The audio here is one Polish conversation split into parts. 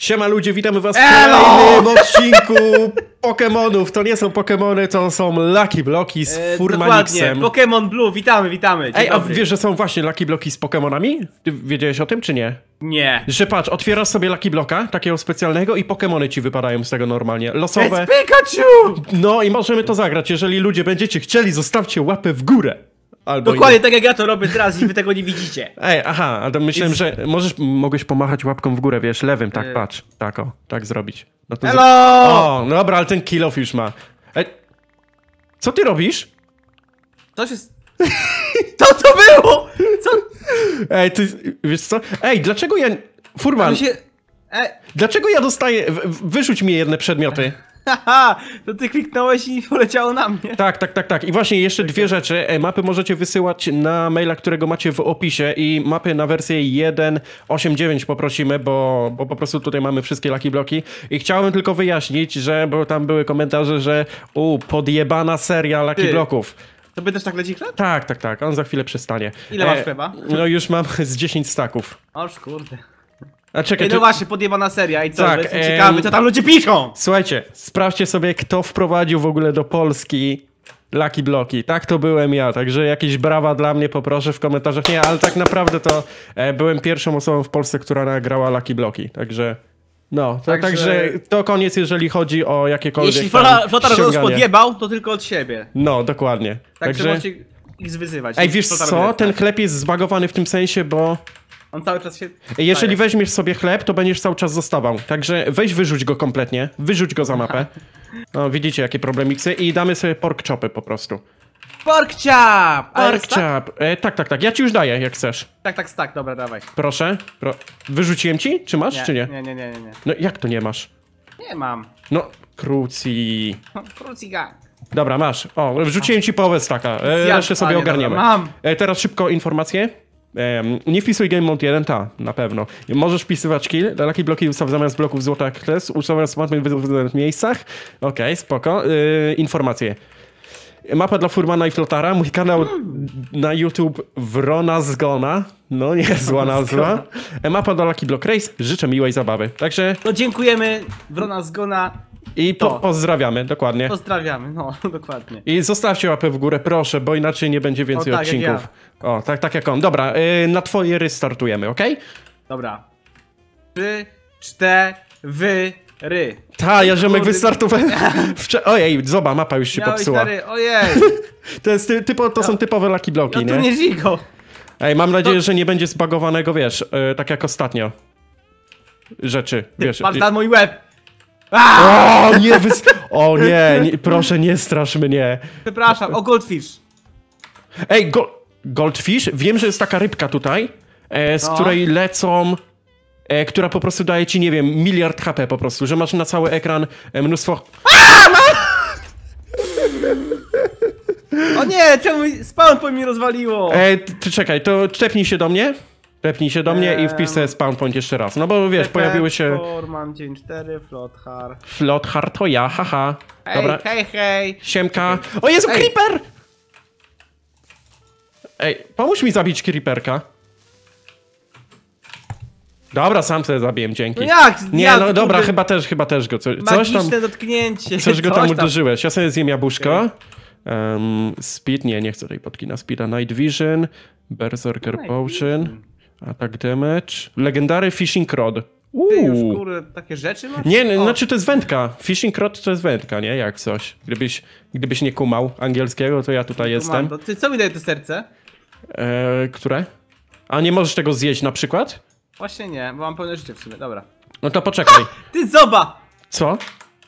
Siema ludzie, witamy was w kolejnym odcinku Pokémonów. To nie są Pokémony, to są Lucky Bloki z e, Furmanixem. Pokémon Blue, witamy, witamy. Dzień Ej, dobry. a wiesz, że są właśnie Lucky Bloki z Pokémonami? Ty wiedziałeś o tym, czy nie? Nie. Że patrz, otwierasz sobie Lucky Bloka, takiego specjalnego i Pokémony ci wypadają z tego normalnie. Losowe. It's Pikachu! No i możemy to zagrać. Jeżeli ludzie będziecie chcieli, zostawcie łapę w górę. Albo Dokładnie tak jak ja to robię teraz i wy tego nie widzicie. Ej, aha, a to myślałem, It's... że możesz, mogłeś pomachać łapką w górę, wiesz, lewym, tak, patrz, tak o, tak zrobić. No to Hello! O, no dobra, ale ten kill off już ma. Ej, co ty robisz? To się... Co to było? Co? Ej, ty, wiesz co? Ej, dlaczego ja... Furman, się... Ej. dlaczego ja dostaję... Wyrzuć mi jedne przedmioty. Haha, to ty kliknąłeś i poleciało na mnie. Tak, tak, tak, tak. I właśnie jeszcze tak, dwie tak. rzeczy. E, mapy możecie wysyłać na maila, którego macie w opisie i mapy na wersję 1.8.9 poprosimy, bo, bo po prostu tutaj mamy wszystkie laki bloki. I chciałbym tylko wyjaśnić, że bo tam były komentarze, że u, podjebana seria laki bloków. To będziesz tak leci chleb? Tak, tak, tak. On za chwilę przestanie. Ile e, masz chleba? No już mam z 10 staków. Oż kurde. A czekaj, no czy... właśnie, podjebana seria i co? Tak, Jestem e, ciekawy, co tam ludzie piszą! Słuchajcie, sprawdźcie sobie, kto wprowadził w ogóle do Polski Lucky Bloki. Tak to byłem ja, także jakieś brawa dla mnie poproszę w komentarzach. Nie, ale tak naprawdę to e, byłem pierwszą osobą w Polsce, która nagrała Lucky Bloki, także... No, także... także... to koniec, jeżeli chodzi o jakiekolwiek Jeśli Flotar go podjebał, to tylko od siebie. No, dokładnie. Tak, także... możecie ich zwyzywać. Ej, wiesz co? Ten tak. chleb jest zbagowany w tym sensie, bo... On cały czas się... Jeżeli staje. weźmiesz sobie chleb, to będziesz cały czas zostawał. Także weź wyrzuć go kompletnie. Wyrzuć go za mapę. No, widzicie jakie problemiksy. I damy sobie pork chopy po prostu. Pork chop! Pork tak? chop. E, tak, tak, tak. Ja ci już daję, jak chcesz. Tak, tak, tak. Dobra, dawaj. Proszę. Pro... Wyrzuciłem ci? Czy masz, nie, czy nie? Nie, nie, nie, nie, No jak to nie masz? Nie mam. No, kruci. Kruci gang. Dobra, masz. O, wrzuciłem ci połowę staka. E, Zjadł, sobie ogarniemy. Dobra, mam. E, teraz szybko informacje nie wpisuj game mode 1, ta, na pewno. Możesz wpisywać kill, laki bloki ustaw zamiast bloków złota kres, ustaw smartphone w wyznaczonych miejscach. Okej, okay, spoko. Yy, informacje. Mapa dla Furmana i Flotara, mój kanał na YouTube Wrona Zgona. No nie zła nazwa. Mapa dla Lucky Block Race. Życzę miłej zabawy. Także... No dziękujemy, Wrona Zgona. I po, pozdrawiamy, dokładnie. Pozdrawiamy, no, dokładnie. I zostawcie łapę w górę, proszę, bo inaczej nie będzie więcej o, tak, odcinków. Ja. O, tak, tak jak on. Dobra, yy, na twoje ry startujemy, ok? Dobra. Trzy, cztery, ry. Ta, ja Ziomek wystartowałem. Ojej, zoba, mapa już się popsuła. ojej. to, jest, typo, to są no. typowe laki bloki, ja no nie? to nie zigo. Ej, mam no. nadzieję, że nie będzie zbagowanego, wiesz, yy, tak jak ostatnio. Rzeczy, Ty, wiesz. Patrz mój łeb. O nie, wys... o nie, nie, proszę nie strasz mnie. Przepraszam, o goldfish. Ej, go... goldfish? Wiem, że jest taka rybka tutaj, e, z no. której lecą... E, która po prostu daje ci, nie wiem, miliard HP po prostu, że masz na cały ekran e, mnóstwo... A! No! O nie, czemu spawn po mi rozwaliło? Ej, ty czekaj, to czepnij się do mnie. Tepnij się do mnie i wpisz sobie spawn point jeszcze raz. No bo wiesz, pojawiły się... mam dzień 4, Flothar. Flothar to ja, haha. Dobra. hej, hej. Siemka. O Jezu, Creeper! Ej, pomóż mi zabić Creeperka. Dobra, sam sobie zabiłem, dzięki. No jak? Nie, no dobra, chyba też, chyba też go. Co, coś tam, dotknięcie. Coś go tam, tam uderzyłeś. Ja sobie zjem jabłuszko. Okay. Um, speed, nie, nie chcę tej podki na Speeda. Night Vision, Berserker Night Potion. Vision. Attack damage. Legendary Fishing Rod. Uuu. Ty już, kurde, takie rzeczy masz? Nie, o. znaczy to jest wędka. Fishing rod to jest wędka, nie? Jak coś. Gdybyś, gdybyś nie kumał angielskiego, to ja tutaj jestem. ty, co mi daje to serce? E, które? A nie możesz tego zjeść na przykład? Właśnie nie, bo mam pełne życie w sumie, dobra. No to poczekaj. Ha! Ty zoba! Co?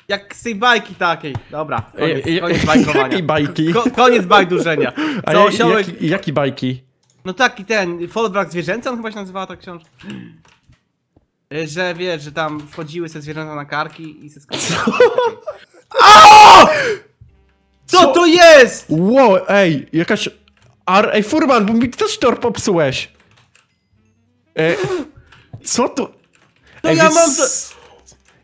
Jak z tej bajki takiej. Dobra, koniec, koniec bajkowania. Jaki bajki? Ko koniec bajdurzenia. Co, A jak, jaki bajki? No taki ten, folwark zwierzęcy on chyba się nazywała ta książka. E, że wiesz, że tam wchodziły se zwierzęta na karki i se skończyły. Co? Co to jest? Wow, ej, jakaś... Ar, ej, Furman, bo mi też tor popsułeś. Ej, co to? To ej, ja mam... To...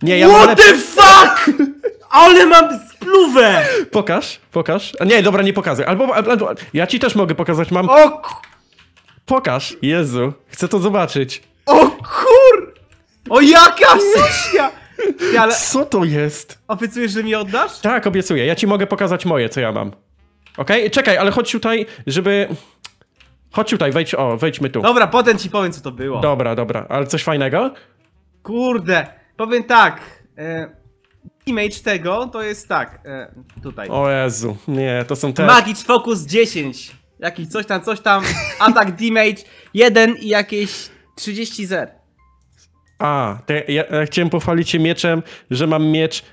Nie, ja What mam... What the fuck? Ale mam spluwę! Pokaż, pokaż. nie, dobra, nie pokazuj. Albo, albo, albo ja ci też mogę pokazać, mam... O Pokaż, Jezu, chcę to zobaczyć. O kur... O jaka suśnia! ale... Co to jest? Obiecujesz, że mi oddasz? Tak, obiecuję. Ja ci mogę pokazać moje, co ja mam. Okej? Okay? Czekaj, ale chodź tutaj, żeby... Chodź tutaj, wejdź, o, wejdźmy tu. Dobra, potem ci powiem, co to było. Dobra, dobra, ale coś fajnego? Kurde, powiem tak. E, image tego to jest tak, e, tutaj. O Jezu, nie, to są te... Magic Focus 10 jakiś coś tam, coś tam, atak damage, 1 i jakieś 30 zer. A, ja, ja chciałem pochwalić się mieczem, że mam miecz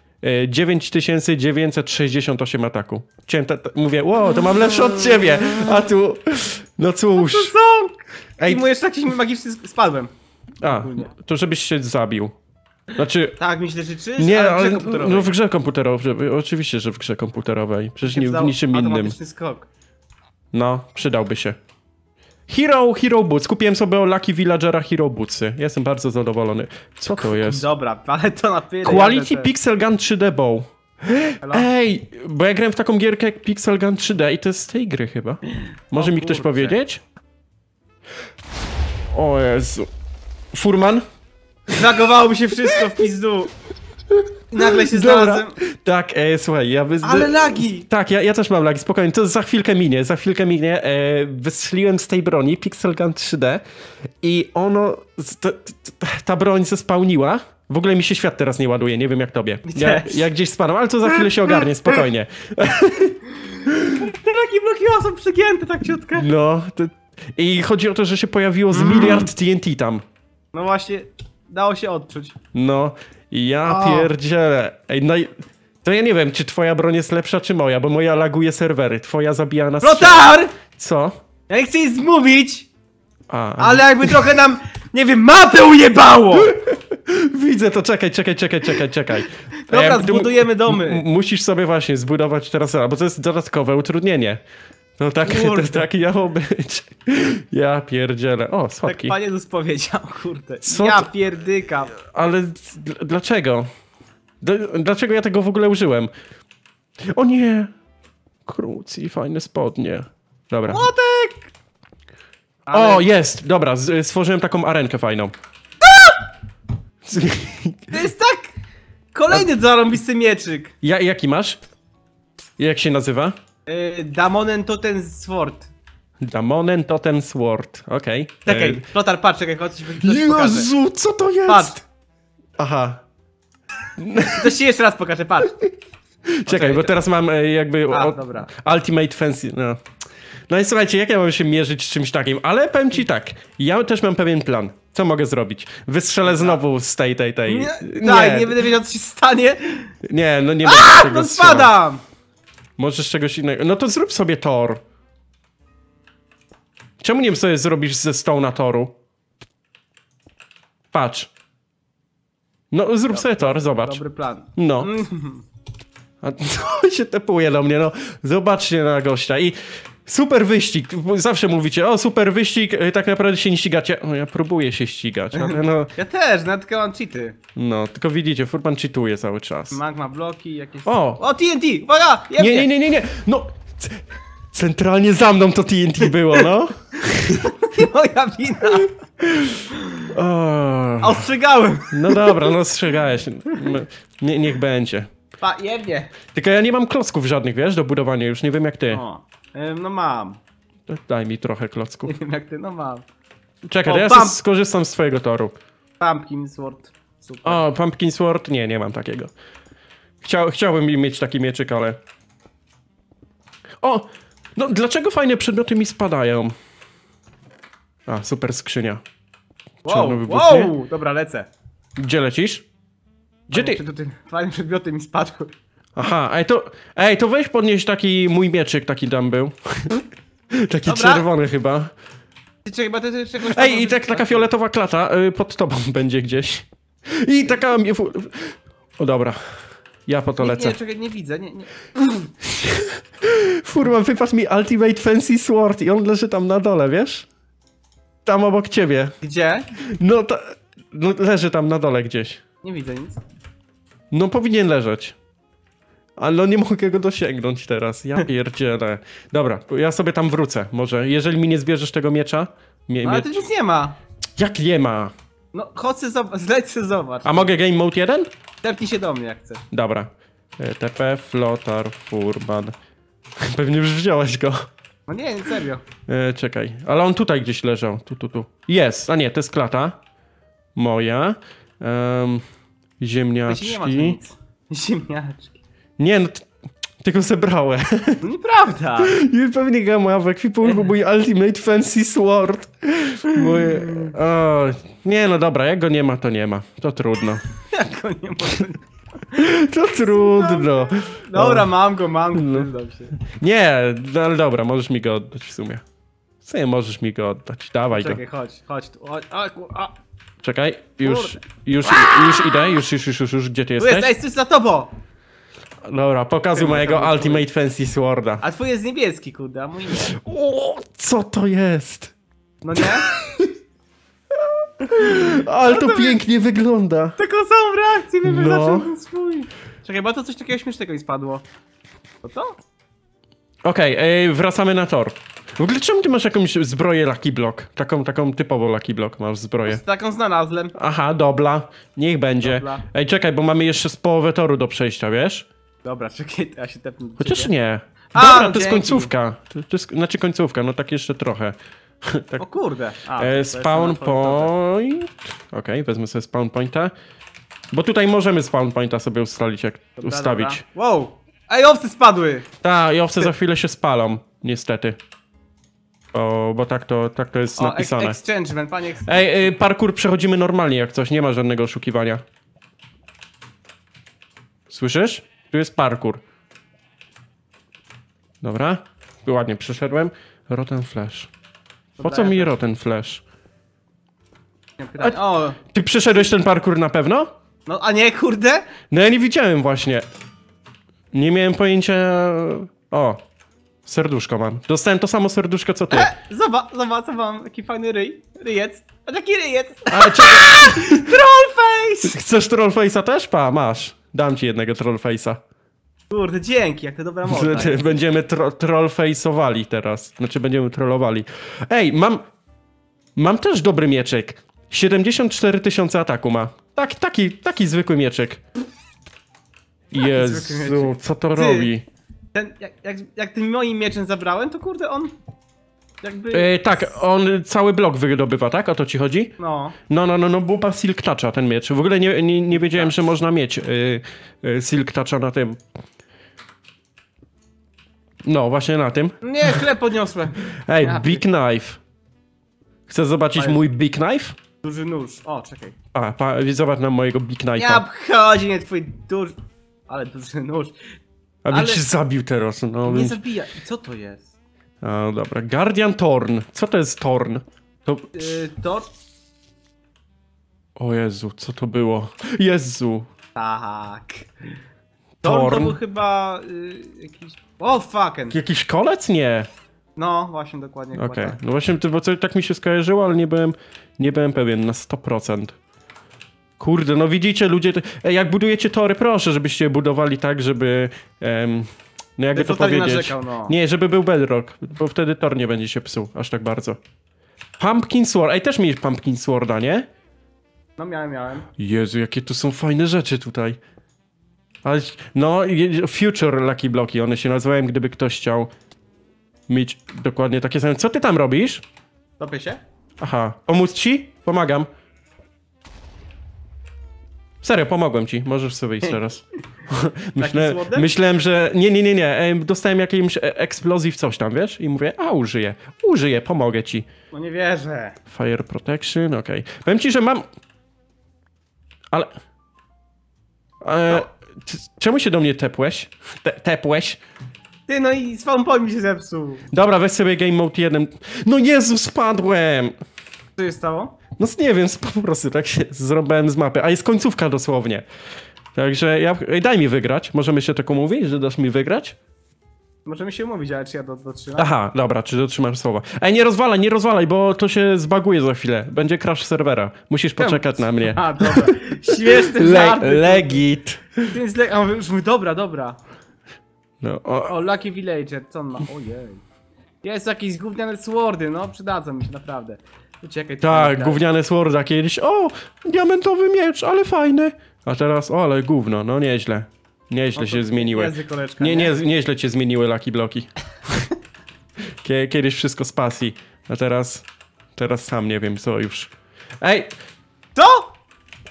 9968 e, ataku. Chciałem ta, ta, mówię, wow, to mam lepszy od ciebie, a tu, no cóż. A no to Ej. I mu jeszcze jakiś magiczny spadłem. A, to żebyś się zabił. Znaczy... Tak, mi źle życzysz? Nie, ale, ale w grze komputerowej. No, w grze komputerowej, oczywiście, że w grze komputerowej. Przecież nie, w niczym innym. skok. No, przydałby się. Hero, Hero Boots. Kupiłem sobie o Lucky Villagera Hero Bootsy. Jestem bardzo zadowolony. Co to jest? Dobra, ale to na pewno. Quality Pixel Gun 3D Bow. Ej, bo ja grałem w taką gierkę jak Pixel Gun 3D i to jest z tej gry chyba. Może o, mi ktoś powiedzieć? O Jezu. Furman? Zagowało mi się wszystko w pizdu. I nagle się znalazłem. Tak, e, słuchaj, ja by... Ale lagi! Tak, ja, ja też mam lagi, spokojnie, to za chwilkę minie, za chwilkę minie. E, wystrzeliłem z tej broni Pixel Gun 3D i ono... Ta, ta broń zespałniła. W ogóle mi się świat teraz nie ładuje, nie wiem jak tobie. Ja, ja gdzieś spadam, ale to za chwilę się ogarnie, spokojnie. Te lagi blokiła są przygięte tak ciutkę. No, to... i chodzi o to, że się pojawiło z mm. miliard TNT tam. No właśnie, dało się odczuć. No, ja pierdzielę. Ej, no i... To ja nie wiem, czy twoja broń jest lepsza, czy moja, bo moja laguje serwery, twoja zabija nas... Rotar! Co? Ja nie chcę A, ale jakby trochę nam, nie wiem, mapę ujebało! Widzę to, czekaj, czekaj, czekaj, czekaj, czekaj. Dobra, zbudujemy domy. musisz sobie właśnie zbudować teraz, bo to jest dodatkowe utrudnienie. No tak, kurde. to tak miało być. Ja pierdzielę. O, słodki. Tak panie Jezus powiedział, kurde. Co? Ja pierdykam. Ale dlaczego? Dlaczego ja tego w ogóle użyłem? O nie! Kruci, fajne spodnie. Dobra. Młotek! Ale... O, jest! Dobra, stworzyłem taką arenkę fajną. To jest tak! Kolejny A... zarąbisty mieczyk. Ja, jaki masz? Jak się nazywa? Y, Damonen ten Sword. Damonen to ten Sword, okej. Okay. Czekaj, y, Flotar, patrz, jak chodź, coś Jezu, co to jest? Patrz. Aha. To się jeszcze raz pokażę, patrz. Czekaj, bo teraz mam y, jakby A, o- dobra. Ultimate Fancy, no. No i słuchajcie, jak ja mam się mierzyć z czymś takim? Ale powiem ci tak, ja też mam pewien plan. Co mogę zrobić? Wystrzelę znowu z tej, tej, tej. Nie, nie będę wiedział, co się stanie. nie, no nie będę A, tego no strzelał. spadam! Możesz czegoś innego. No to zrób sobie tor. Czemu nie sobie zrobisz ze Stone'a toru? Patrz. No, zrób Dobry. sobie tor, zobacz. Dobry plan. No. Mhm. A to się tepuje do mnie, no. Zobaczcie na gościa i... Super wyścig. Zawsze mówicie, o super wyścig, y, tak naprawdę się nie ścigacie. No ja próbuję się ścigać, ale no... Ja też, no tylko mam cheaty. No, tylko widzicie, Furman cheatuje cały czas. Magma bloki, jakieś... O! O, TNT! Uwaga! Nie, nie, nie, nie, nie! No! Centralnie za mną to TNT było, no. Moja wina. O... Ostrzegałem. No dobra, no ostrzegałeś. No, nie, niech będzie. Pa, jebnie. Tylko ja nie mam klocków żadnych, wiesz, do budowania, już nie wiem jak ty. O. No mam. Daj mi trochę klocków. Nie wiem jak ty, no mam. Czekaj, o, ja pump... skorzystam z twojego toru. Pumpkin Sword. Super. O, Pumpkin Sword? Nie, nie mam takiego. Chciał, chciałbym mieć taki mieczyk, ale... O! No, dlaczego fajne przedmioty mi spadają? A, super skrzynia. Wow, wow! Dobra, lecę. Gdzie lecisz? Gdzie fajne ty? Przedmioty, fajne przedmioty mi spadły. Aha, ej to, ej, to weź podnieść taki mój mieczyk, taki tam był. taki Dobra. czerwony chyba. chyba ty, ty czegoś Ej, i tak, taka fioletowa klata y, pod tobą będzie gdzieś. I taka... O dobra, ja po to nie, lecę. nie, czekaj, nie widzę, nie, nie. Furman, wypadł mi Ultimate Fancy Sword i on leży tam na dole, wiesz? Tam obok ciebie. Gdzie? No, ta, no leży tam na dole gdzieś. Nie widzę nic. No powinien leżeć. Ale no nie mogę go dosięgnąć teraz, ja pierdzielę. Dobra, ja sobie tam wrócę może. Jeżeli mi nie zbierzesz tego miecza... Mie, no, ale tu nic nie ma. Jak nie ma? No chodź sobie zobacz, zobacz. A mogę game mode 1? Tepnij się do mnie jak chcesz. Dobra. E, TP, Flotar, Furban. Pewnie już wziąłeś go. No nie, serio. E, czekaj, ale on tutaj gdzieś leżał. Tu, tu, tu. Jest, a nie, to jest klata. Moja. ziemniaczki. Ziemniaczki. Nie, no tylko zebrałem. Nieprawda. I pewnie gram ma w ekwipunku mój Ultimate Fancy Sword. Mój... O, nie no dobra, jak go nie ma, to nie ma. To trudno. jak go nie ma, to nie ma. To trudno. Dobra, mam go, mam go, no. Nie, no, ale dobra, możesz mi go oddać w sumie. W sumie możesz mi go oddać, dawaj Czekaj, go. Czekaj, chodź, chodź tu. a, a. Czekaj, już, już, już, już idę, już, już, już, już, już, gdzie ty jesteś? Tu jesteś, jesteś za tobą! Dobra, pokazuj mojego Ultimate Fancy Sworda. A twój jest niebieski, kurde, a mój nie. O, co to jest? No nie? Ale to, no to pięknie wygląda. Taką samą reakcję nie no. ten swój. Czekaj, bo to coś takiego śmiesznego i spadło. To to? Okej, okay, wracamy na tor. W ogóle czemu ty masz jakąś zbroję Lucky Block? Taką, taką typowo Lucky Block masz zbroję. Z taką znalazłem. Aha, dobla. Niech będzie. Dobla. Ej, czekaj, bo mamy jeszcze z połowę toru do przejścia, wiesz? Dobra, czekaj, ja się tepnę. Chociaż nie. Dobra, to dzięki. jest końcówka. To, to jest, znaczy końcówka, no tak jeszcze trochę. tak. O kurde. A, e, spawn point. Okej, okay, wezmę sobie spawn pointa. Bo tutaj możemy spawn pointa sobie ustalić, jak dobra, ustawić. Dobra. Wow! Ej, owce spadły! Tak, i owce za chwilę się spalą, niestety. O, bo tak to, tak to jest o, napisane. Ex exchangeman, panie ex Ej, y, parkour przechodzimy normalnie jak coś, nie ma żadnego oszukiwania. Słyszysz? Tu jest parkour. Dobra. Ładnie przeszedłem. Rotten Flash. Po co mi Rotten Flash? A, Ty przeszedłeś ten parkour na pewno? No, a nie, kurde? No ja nie widziałem właśnie. Nie miałem pojęcia... O. Serduszko mam. Dostałem to samo serduszko, co ty. E, zobacz, zobacz, mam taki fajny ryj. Ryjec. A taki ryjec. A, czekaj. trollface! Chcesz face'a też? Pa, masz. Dam ci jednego trollface'a. Kurde, dzięki, jak to dobra moda. będziemy tro trollface'owali teraz. Znaczy, będziemy trollowali. Ej, mam... Mam też dobry mieczek. 74 tysiące ataku ma. Tak, taki, taki zwykły mieczek. Jezu, co to Ty, robi? Ten, jak, jak, jak tym moim mieczem zabrałem, to kurde, on jakby... E, tak, on cały blok wydobywa, tak? O to ci chodzi? No. No, no, no, no bo Silk Toucha ten miecz. W ogóle nie, nie, nie wiedziałem, tak. że można mieć y, y, Silk Toucha na tym. No, właśnie na tym. Nie, chleb podniosłem. Ej, ja, Big ty. Knife. Chcesz zobaczyć mój Big Knife? Duży nóż. O, czekaj. A, pa, zobacz na mojego Big Knife'a. Ja obchodzi nie twój duży... Ale duży nóż. A Ale... cię zabił teraz, no. Nie zabija. I co to jest? A, dobra, Guardian Torn. Co to jest Torn? To... Yy, to... O Jezu, co to było? Jezu! Tak. Torn, Torn to był chyba yy, jakiś... O, oh, fucking! Jakiś kolec? Nie. No, właśnie, dokładnie. Okej, okay. Tak. no właśnie, bo to, tak mi się skojarzyło, ale nie byłem, nie byłem pewien na 100%. Kurde, no widzicie, ludzie... Ej, jak budujecie tory, proszę, żebyście budowali tak, żeby... Em no jakby to powiedzieć. Narzekał, no. Nie, żeby był Bedrock, bo wtedy tor nie będzie się psuł aż tak bardzo. Pumpkin Sword. Ej, też mieliś Pumpkin Sworda, nie? No miałem, miałem. Jezu, jakie tu są fajne rzeczy tutaj. Ale, no, Future Lucky Bloki, one się nazywają, gdyby ktoś chciał mieć dokładnie takie same. Co ty tam robisz? Topię się. Aha. Pomóc ci? Pomagam. Serio, pomogłem ci, możesz sobie iść teraz. Myśle, myślałem, że. Nie, nie, nie, nie. Dostałem jakiejś e, eksplozji w coś tam, wiesz? I mówię, a użyję, użyję, pomogę ci. No nie wierzę. Fire protection, okej. Okay. Powiem ci, że mam. Ale. E, no. Czemu się do mnie tepłeś? Te tepłeś? Ty, no i swą mi się zepsuł. Dobra, weź sobie game mode 1. No Jezu, spadłem! co się stało? No nie wiem, po prostu tak się zrobiłem z mapy, a jest końcówka dosłownie. Także ja, ej, daj mi wygrać, możemy się tak umówić, że dasz mi wygrać? Możemy się umówić, ale czy ja dotrzymam? Aha, dobra, czy dotrzymasz słowa. Ej, nie rozwalaj, nie rozwalaj, bo to się zbaguje za chwilę. Będzie crash serwera. Musisz poczekać na mnie. A, dobra. Śmieszny Le Legit. Le a już mówi, dobra, dobra. No, o... o, Lucky Villager, co on ma? Ojej. Jest jakiś główny swordy, no przydadzą mi się naprawdę. Uciekaj. Tak, tak. gówniane Sworda kiedyś. O, diamentowy miecz, ale fajny. A teraz, o, ale gówno, no nieźle. Nieźle no się zmieniły. Koleczka, nie, nie, nie, nieźle cię zmieniły laki bloki. kiedyś wszystko z pasji, a teraz... Teraz sam nie wiem co już. Ej! To?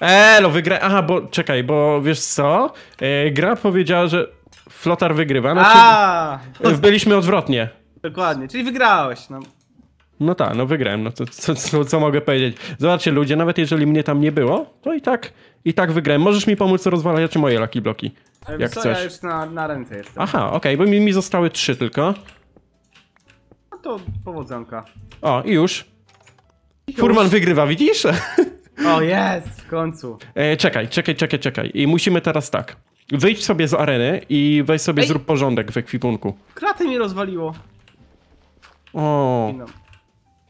Elo, wygra... Aha, bo czekaj, bo wiesz co? E, gra powiedziała, że Flotar wygrywa. no. a! Byliśmy odwrotnie. Dokładnie, czyli wygrałeś. No. No tak, no wygrałem, no to co, co, co, mogę powiedzieć? Zobaczcie ludzie, nawet jeżeli mnie tam nie było, to i tak, i tak wygrałem. Możesz mi pomóc rozwalać moje laki bloki, jak co, chcesz. ja już na, na ręce jestem. Aha, okej, okay, bo mi, mi zostały trzy tylko. No to powodzonka. O, i już. I Furman wygrywa, widzisz? O, jest, w końcu. E, czekaj, czekaj, czekaj, czekaj. I musimy teraz tak. Wyjdź sobie z areny i weź sobie Ej. zrób porządek w ekwipunku. Kraty mi rozwaliło. O.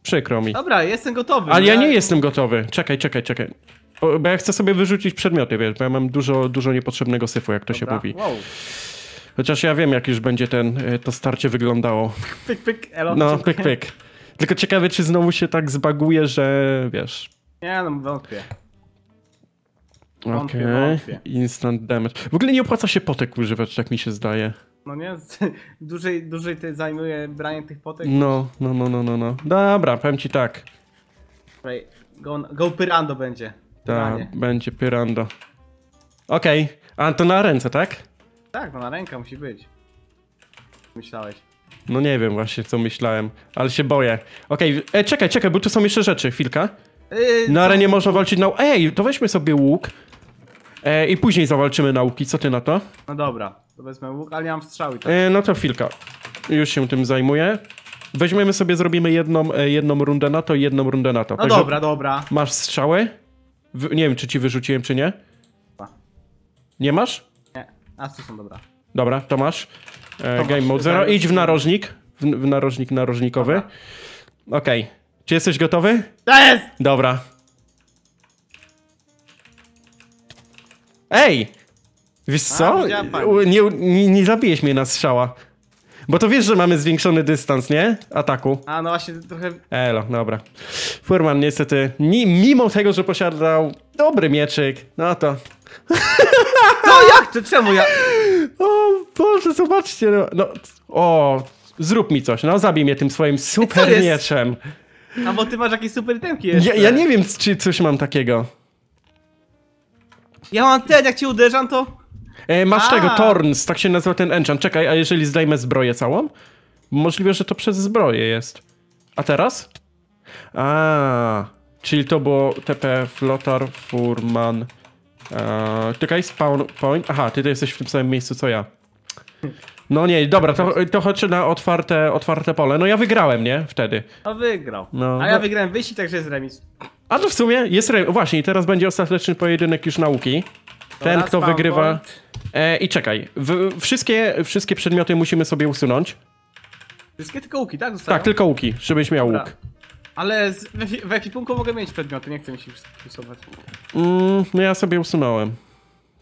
Przykro mi. Dobra, jestem gotowy. Ale ja no nie jestem gotowy. Czekaj, czekaj, czekaj. Bo, bo ja chcę sobie wyrzucić przedmioty, wiesz, bo ja mam dużo, dużo niepotrzebnego syfu, jak to Dobra. się mówi. Wow. Chociaż ja wiem, jak już będzie ten, e, to starcie wyglądało. Pyk, pyk, elo. No, pyk, pyk. Tylko ciekawe, czy znowu się tak zbaguje, że wiesz. Nie, no wątpię. Okej, okay. instant damage. W ogóle nie opłaca się potek używać, tak mi się zdaje no nie? Dłużej, dłużej ty zajmuje branie tych potek. No, no, no, no, no, no. Dobra, powiem ci tak. Słuchaj, go, go Pyrando będzie. Tak, będzie Pyrando. Okej, okay. a to na ręce, tak? Tak, no na rękę musi być. Myślałeś. No nie wiem właśnie, co myślałem, ale się boję. Okej, okay. E, czekaj, czekaj, bo tu są jeszcze rzeczy, chwilka. Yy, na arenie co? można walczyć na... Ej, to weźmy sobie łuk. E, I później zawalczymy nauki, co ty na to? No dobra wezmę łuk, ale nie mam strzały. Tak? E, no to chwilka. Już się tym zajmuję. Weźmiemy sobie, zrobimy jedną, e, jedną rundę na to i jedną rundę na to. No Także dobra, dobra. Masz strzały? W, nie wiem, czy ci wyrzuciłem, czy nie. Nie masz? Nie, a co? są dobra. Dobra, to masz. E, to game mode Idź w narożnik. W, w narożnik narożnikowy. Okej. Okay. Czy jesteś gotowy? To tak jest! Dobra. Ej! Wiesz co? A, nie, nie, nie zabijesz mnie na strzała. Bo to wiesz, że mamy zwiększony dystans, nie? Ataku. A, no właśnie, trochę... Elo, dobra. Furman niestety, ni mimo tego, że posiadał dobry mieczyk, no to... No jak to? Czemu ja... O Boże, zobaczcie, no, no... O, zrób mi coś, no zabij mnie tym swoim super mieczem. A bo ty masz jakieś super temki jeszcze. Ja, ja nie wiem, czy coś mam takiego. Ja mam ten, jak cię uderzam, to... E, masz a. tego, Torns, tak się nazywa ten enchant. Czekaj, a jeżeli zdejmę zbroję całą? Możliwe, że to przez zbroję jest. A teraz? A, czyli to było TP Flotar Furman. Eee, czekaj, spawn point. Aha, ty to jesteś w tym samym miejscu co ja. No nie, dobra, to, to chodź na otwarte, otwarte pole. No ja wygrałem, nie? Wtedy. No wygrał. No, A ja no. wygrałem wyścig, także jest remis. A to w sumie jest remis. Właśnie, teraz będzie ostateczny pojedynek już nauki ten, kto wygrywa. E, I czekaj, w, wszystkie, wszystkie przedmioty musimy sobie usunąć. Wszystkie tylko łuki, tak? Zostają? Tak, tylko łuki, żebyś miał Dobra. łuk. Ale z, w, w mogę mieć przedmioty, nie chcę mi się wszystkich usuwać. Mm, no ja sobie usunąłem.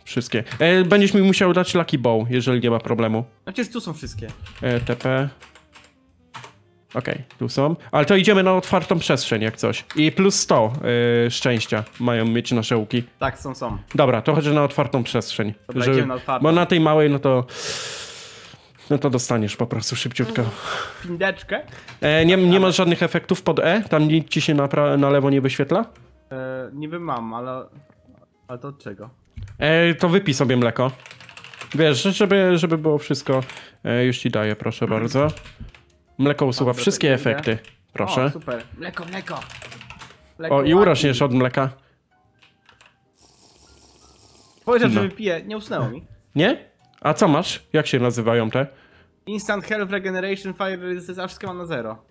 Wszystkie. E, będziesz mi musiał dać Lucky Bow, jeżeli nie ma problemu. No znaczy, przecież tu są wszystkie. E, TP. Okej, okay, tu są. Ale to idziemy na otwartą przestrzeń, jak coś. I plus 100 yy, szczęścia mają mieć nasze łuki. Tak, są, są. Dobra, to chodzi na otwartą przestrzeń. Dobra, żeby... na otwartą. Bo na tej małej, no to... No to dostaniesz po prostu szybciutko. Pindeczkę? E, nie, nie masz żadnych efektów pod E? Tam nic ci się na, na lewo nie wyświetla? E, niby mam, ale... Ale to od czego? E, to wypij sobie mleko. Wiesz, żeby, żeby było wszystko. E, już ci daję, proszę bardzo. Mleko usuwa wszystkie efekty. Proszę. O, super. Mleko, mleko. mleko o, i urośniesz od mleka. Powiedział, no. że wypiję. Nie usnęło mi. Nie? A co masz? Jak się nazywają te? Instant Health Regeneration, Fire Resistance, a wszystko mam na zero.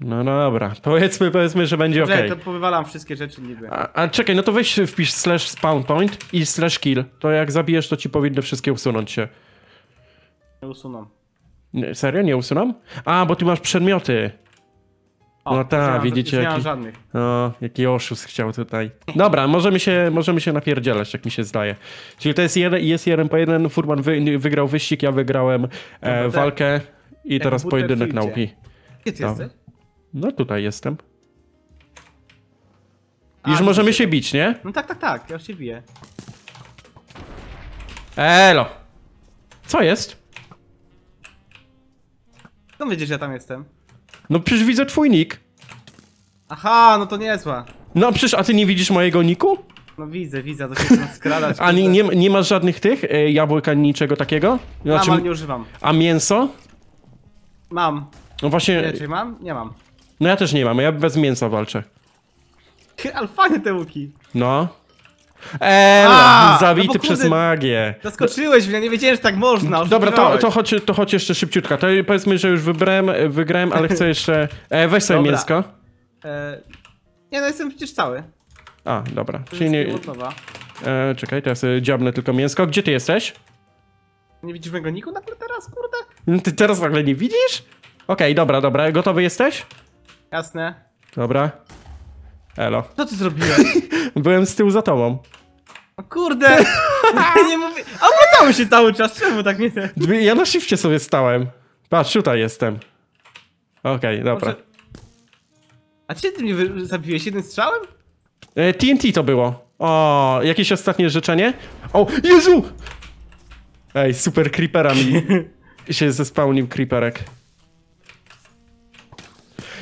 No, no dobra, powiedzmy, powiedzmy, że będzie ok. okej. to powywalam wszystkie rzeczy niby. A, a, czekaj, no to weź wpisz slash spawn point i slash kill. To jak zabijesz, to ci powinny wszystkie usunąć się. Nie usuną. Nie, serio? Nie usuną? A, bo ty masz przedmioty. O, no tak, widzicie, jaki, O, jaki oszust chciał tutaj. Dobra, możemy się, możemy się napierdzielać, jak mi się zdaje. Czyli to jest jeden, jest jeden po jeden, Furman wy, wygrał wyścig, ja wygrałem e, no walkę i teraz pojedynek nauki. Gdzie ty jesteś? No tutaj jestem. A, już możemy się bić, nie? No tak, tak, tak, ja już się biję. Elo! Co jest? Skąd wiedzieć, że ja tam jestem? No przecież widzę twój nick. Aha, no to niezła. No przecież, a ty nie widzisz mojego niku? No widzę, widzę, to się skradać. A nie, nie, masz żadnych tych y, jabłek ani niczego takiego? Znaczy, mam, ale nie używam. A mięso? Mam. No właśnie... Nie, czy mam? Nie mam. No ja też nie mam, ja bez mięsa walczę. Ale fajne te łuki. No. Ela, A, no zabity no przez magię. Zaskoczyłeś mnie, nie wiedziałem, że tak można. Dobra, to, to, chodź, to chodź jeszcze szybciutko. To powiedzmy, że już wybrałem, wygrałem, ale chcę jeszcze... E, weź sobie mięsko. E, nie, no jestem przecież cały. A, dobra. To Czyli nie... E, czekaj, teraz dziabnę tylko mięsko. Gdzie ty jesteś? Nie widzisz mego niku nagle teraz, kurde? No ty teraz nagle nie widzisz? Okej, okay, dobra, dobra. Gotowy jesteś? Jasne. Dobra. Elo. Co ty zrobiłeś? Byłem z tyłu za tobą. O kurde! nie mówię. Obracały się cały czas, czemu tak nie? Ja na shifcie sobie stałem. Patrz, tutaj jestem. Okej, okay, dobra. A czy ty mnie zabiłeś jednym strzałem? E, TNT to było. O, jakieś ostatnie życzenie? O, Jezu! Ej, super creepera mi się zespałnił creeperek.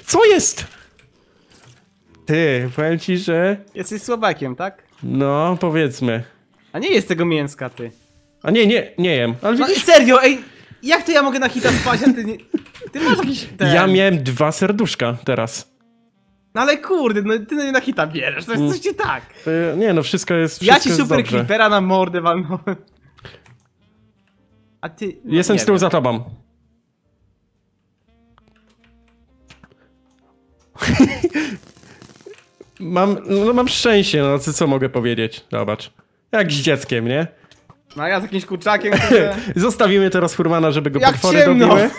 Co jest? Ty, powiem ci, że... Jesteś słabakiem, tak? No, powiedzmy. A nie jest tego mięska, ty. A nie, nie, nie jem. Ale no, serio, ej, jak to ja mogę na hita spać, a ty nie... Ty masz jakiś ten... Ja miałem dwa serduszka teraz. No ale kurde, no ty nie na hita bierzesz, to jest coś nie mm. tak. nie no, wszystko jest wszystko Ja ci super creepera na mordę walnąłem. A ty... No, Jestem z tyłu za tobą. Mam, no mam szczęście, no co, co mogę powiedzieć? Zobacz. Jak z dzieckiem, nie? No ja z jakimś kurczakiem, Zostawimy teraz Furmana, żeby go Jak potwory ciemno. dobiły.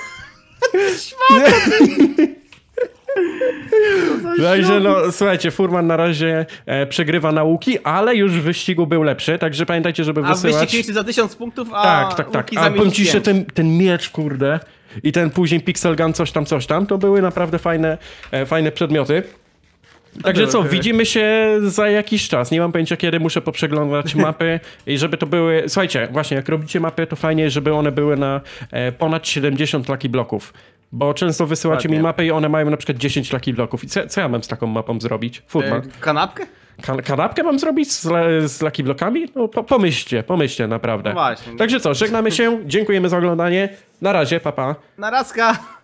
Także no, no słuchajcie, Furman na razie e, przegrywa nauki, ale już w wyścigu był lepszy, także pamiętajcie, żeby a wysyłać... A wyścig mieliście za 1000 punktów, a Tak, tak, tak. A powiem ci, ten, ten miecz, kurde, i ten później Pixel Gun, coś tam, coś tam, to były naprawdę fajne, e, fajne przedmioty. Także co, widzimy się za jakiś czas. Nie mam pojęcia, kiedy muszę poprzeglądać mapy i żeby to były... Słuchajcie, właśnie, jak robicie mapy, to fajnie, żeby one były na e, ponad 70 laki bloków. Bo często wysyłacie Ładnie. mi mapy i one mają na przykład 10 laki bloków. I co, co ja mam z taką mapą zrobić? Furman. E, kanapkę? kanapkę mam zrobić z, laki z Lucky No po, pomyślcie, pomyślcie naprawdę. No Także co, żegnamy się, dziękujemy za oglądanie. Na razie, papa. Pa. Na razka!